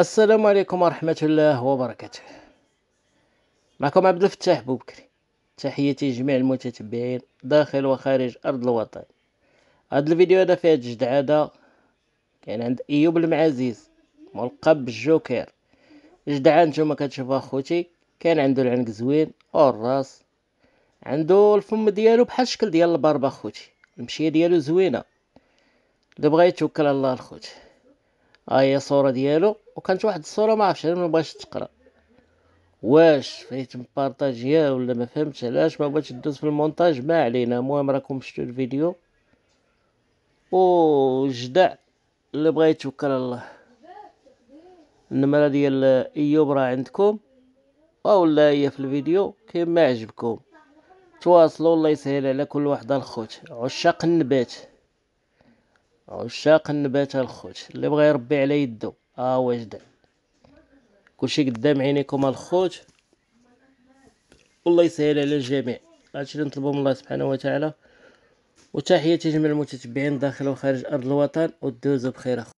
السلام عليكم ورحمة الله وبركاته معكم عبد الفتاح بوبكري تحياتي جميع المتتبعين داخل وخارج أرض الوطن هاد الفيديو هذا فيه عادة كان عند أيوب المعزيز ملقب بالجوكر جدعان نتوما كتشوفوا أخوتي كان عنده العنق زوين والراس عنده الفم ديالو بحال الشكل ديال البربه اخوتي المشية ديالو زوينة اللي بغا يتوكل على الله الخوت ها آه، هي الصوره ديالو وكانت واحد الصوره ما عرفتش ما بغاش تقرا واش فايت مبارطاجيا ولا ما فهمتش علاش ما بغاتش دوز في المونتاج ما علينا المهم راكم شفتوا الفيديو او جدع اللي بغا يتوكل على الله النمره ديال ايوب راه عندكم اولا آه، هي في الفيديو كيما عجبكم تواصلوا الله يسهل على كل واحد الخوت عشاق النبات عشاق النبات الخوت اللي بغى يربي على يدو ها هو جدع كلشي قدام عينيكم الخوت والله يسهل على الجميع هادشي اللي نطلبو من الله سبحانه وتعالى وتحياتي جميع المتتبعين داخل وخارج ارض الوطن ودوزو بخير أخوة.